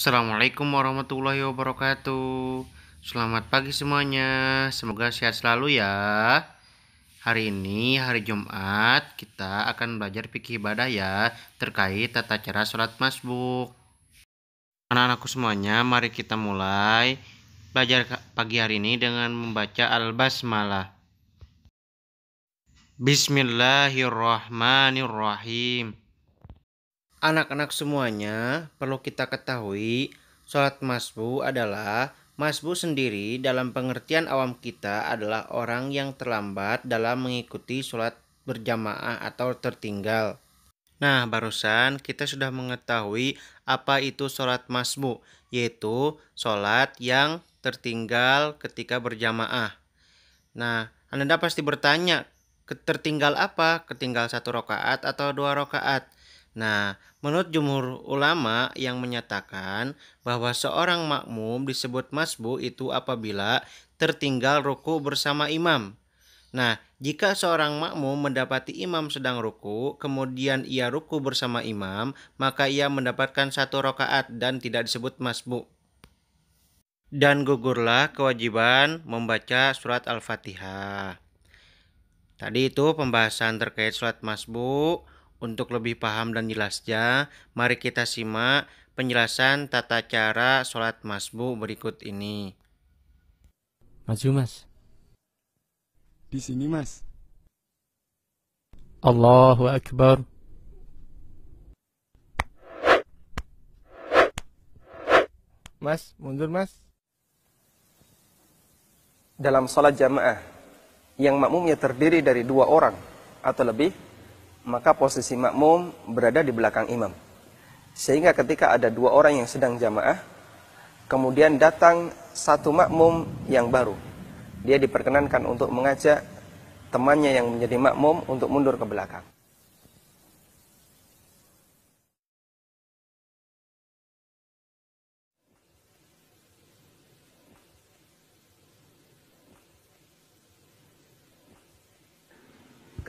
Assalamualaikum warahmatullahi wabarakatuh. Selamat pagi semuanya. Semoga sehat selalu ya. Hari ini hari Jumat kita akan belajar fikih ibadah ya terkait tata cara sholat masbuk. Anak-anakku semuanya, mari kita mulai belajar pagi hari ini dengan membaca al-basmalah. Bismillahirrahmanirrahim. Anak-anak semuanya perlu kita ketahui sholat masbu adalah masbu sendiri dalam pengertian awam kita adalah orang yang terlambat dalam mengikuti sholat berjamaah atau tertinggal. Nah, barusan kita sudah mengetahui apa itu sholat masbu, yaitu sholat yang tertinggal ketika berjamaah. Nah, Anda pasti bertanya, tertinggal apa? Ketinggal satu rokaat atau dua rokaat? Nah, menurut jumhur ulama yang menyatakan bahwa seorang makmum disebut masbu itu apabila tertinggal ruku bersama imam. Nah, jika seorang makmum mendapati imam sedang ruku, kemudian ia ruku bersama imam, maka ia mendapatkan satu rokaat dan tidak disebut masbu. Dan gugurlah kewajiban membaca surat Al-Fatihah. Tadi itu pembahasan terkait surat masbu. Untuk lebih paham dan jelasnya, mari kita simak penjelasan tata cara sholat masbu berikut ini. Maju mas. Di sini mas. Allahu Akbar. Mas, mundur mas. Dalam sholat jamaah, yang makmumnya terdiri dari dua orang atau lebih, maka posisi makmum berada di belakang imam. Sehingga ketika ada dua orang yang sedang jamaah, kemudian datang satu makmum yang baru. Dia diperkenankan untuk mengajak temannya yang menjadi makmum untuk mundur ke belakang.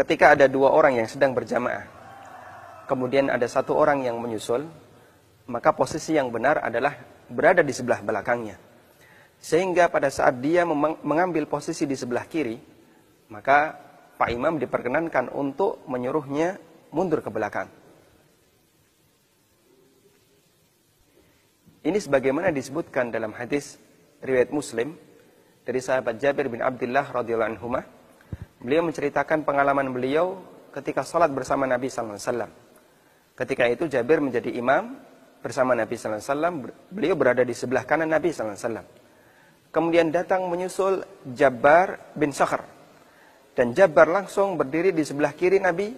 ketika ada dua orang yang sedang berjamaah, kemudian ada satu orang yang menyusul, maka posisi yang benar adalah berada di sebelah belakangnya. Sehingga pada saat dia mengambil posisi di sebelah kiri, maka Pak Imam diperkenankan untuk menyuruhnya mundur ke belakang. Ini sebagaimana disebutkan dalam hadis riwayat Muslim dari sahabat Jabir bin Abdullah radhiyallahu anhu Beliau menceritakan pengalaman beliau ketika sholat bersama Nabi Alaihi Wasallam. Ketika itu Jabir menjadi imam bersama Nabi Alaihi Wasallam. Beliau berada di sebelah kanan Nabi Alaihi Wasallam. Kemudian datang menyusul Jabbar bin Sakhr. Dan Jabbar langsung berdiri di sebelah kiri Nabi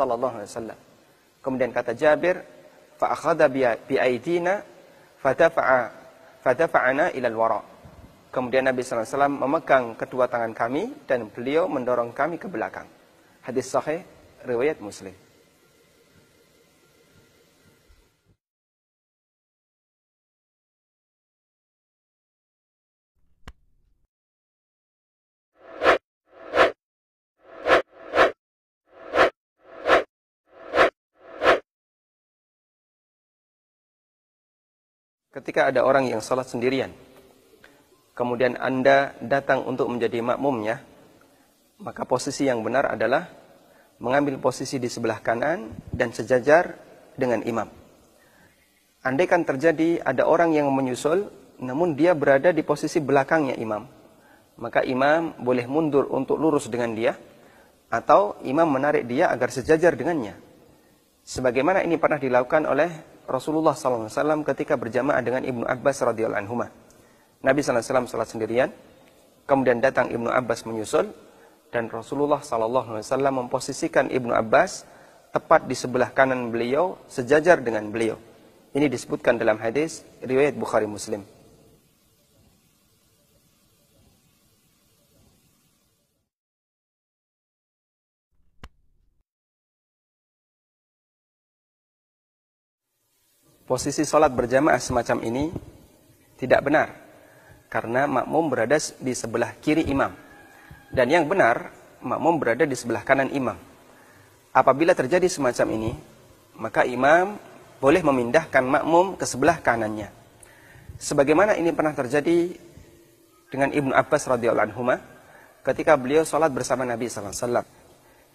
Alaihi Wasallam. Kemudian kata Jabir, فَأَخَذَ بِأَيْدِينَ فَدَفَعَنَا إِلَى الْوَرَاءِ Kemudian Nabi SAW memegang kedua tangan kami dan beliau mendorong kami ke belakang. Hadis sahih riwayat Muslim. ketika ada orang yang salat sendirian kemudian Anda datang untuk menjadi makmumnya, maka posisi yang benar adalah mengambil posisi di sebelah kanan dan sejajar dengan imam. Andai Andaikan terjadi ada orang yang menyusul, namun dia berada di posisi belakangnya imam, maka imam boleh mundur untuk lurus dengan dia, atau imam menarik dia agar sejajar dengannya. Sebagaimana ini pernah dilakukan oleh Rasulullah SAW ketika berjamaah dengan Ibnu Abbas radhiyallahu anhu. Nabi SAW sholat sendirian, kemudian datang Ibnu Abbas menyusul, dan Rasulullah SAW memposisikan Ibnu Abbas tepat di sebelah kanan beliau, sejajar dengan beliau. Ini disebutkan dalam hadis riwayat Bukhari Muslim. Posisi sholat berjamaah semacam ini tidak benar karena makmum berada di sebelah kiri imam. Dan yang benar, makmum berada di sebelah kanan imam. Apabila terjadi semacam ini, maka imam boleh memindahkan makmum ke sebelah kanannya. Sebagaimana ini pernah terjadi dengan Ibnu Abbas radhiyallahu anhu ketika beliau sholat bersama Nabi sallallahu alaihi wasallam.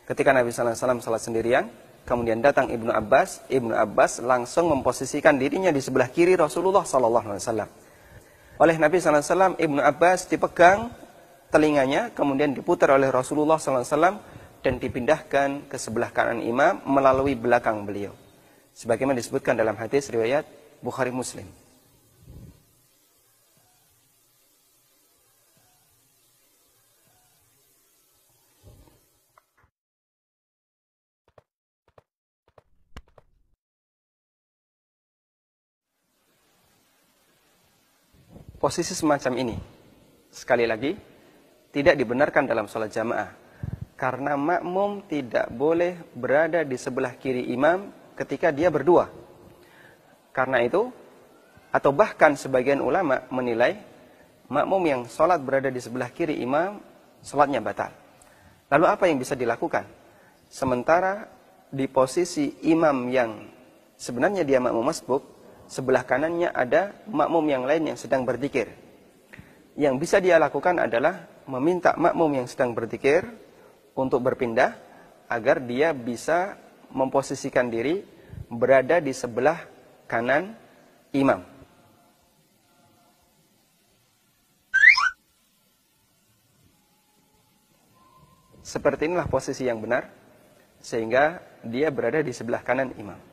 Ketika Nabi sallallahu alaihi wasallam sholat sendirian, kemudian datang Ibnu Abbas, Ibnu Abbas langsung memposisikan dirinya di sebelah kiri Rasulullah sallallahu alaihi wasallam oleh Nabi SAW, Ibnu Abbas dipegang telinganya, kemudian diputar oleh Rasulullah SAW dan dipindahkan ke sebelah kanan imam melalui belakang beliau. Sebagaimana disebutkan dalam hadis riwayat Bukhari Muslim. posisi semacam ini, sekali lagi, tidak dibenarkan dalam sholat jamaah. Karena makmum tidak boleh berada di sebelah kiri imam ketika dia berdua. Karena itu, atau bahkan sebagian ulama menilai, makmum yang sholat berada di sebelah kiri imam, sholatnya batal. Lalu apa yang bisa dilakukan? Sementara di posisi imam yang sebenarnya dia makmum masbuk, sebelah kanannya ada makmum yang lain yang sedang berzikir. Yang bisa dia lakukan adalah meminta makmum yang sedang berzikir untuk berpindah agar dia bisa memposisikan diri berada di sebelah kanan imam. Seperti inilah posisi yang benar sehingga dia berada di sebelah kanan imam.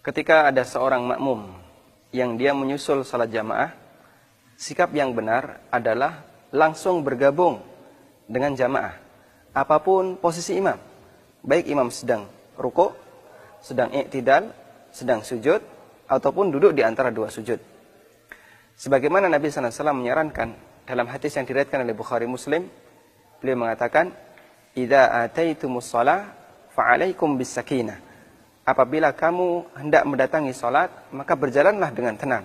Ketika ada seorang makmum yang dia menyusul salat jamaah, sikap yang benar adalah langsung bergabung dengan jamaah. Apapun posisi imam, baik imam sedang ruko, sedang iktidal, sedang sujud, ataupun duduk di antara dua sujud. Sebagaimana Nabi SAW menyarankan dalam hadis yang diriatkan oleh Bukhari Muslim, beliau mengatakan, "Idza ataitumus shalah fa'alaikum bis sakinah." apabila kamu hendak mendatangi salat maka berjalanlah dengan tenang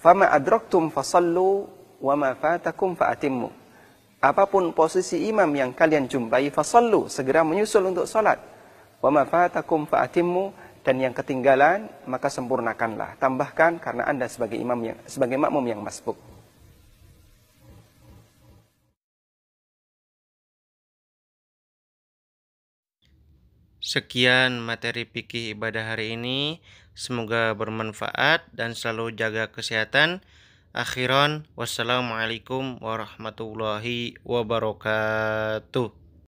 fama adraktum fasallu wa ma fatakum faatimmu apapun posisi imam yang kalian jumpai fasallu segera menyusul untuk salat wa ma fatakum faatimmu dan yang ketinggalan maka sempurnakanlah tambahkan karena Anda sebagai imam yang sebagai makmum yang masbuk Sekian materi fikih ibadah hari ini. Semoga bermanfaat dan selalu jaga kesehatan. Akhiran, wassalamualaikum warahmatullahi wabarakatuh.